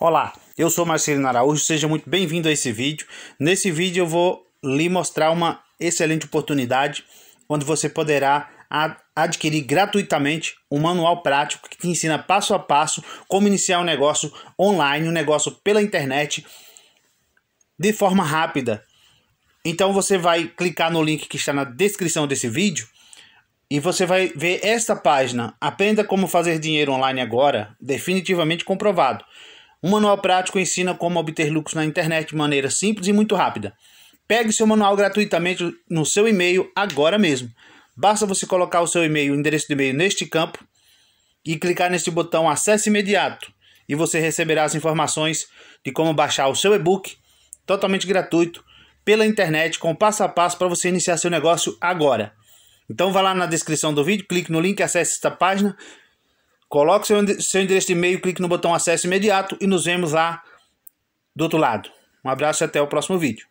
Olá, eu sou Marcelino Araújo, seja muito bem-vindo a esse vídeo. Nesse vídeo eu vou lhe mostrar uma excelente oportunidade onde você poderá adquirir gratuitamente um manual prático que te ensina passo a passo como iniciar um negócio online, um negócio pela internet de forma rápida. Então você vai clicar no link que está na descrição desse vídeo e você vai ver esta página, Aprenda como fazer dinheiro online agora, definitivamente comprovado. O Manual Prático ensina como obter lucros na internet de maneira simples e muito rápida. Pegue seu manual gratuitamente no seu e-mail agora mesmo. Basta você colocar o seu e-mail, o endereço de e-mail neste campo e clicar neste botão Acesse Imediato e você receberá as informações de como baixar o seu e-book totalmente gratuito pela internet com passo a passo para você iniciar seu negócio agora. Então vá lá na descrição do vídeo, clique no link, acesse esta página Coloque seu, seu endereço de e-mail, clique no botão acesso imediato e nos vemos lá do outro lado. Um abraço e até o próximo vídeo.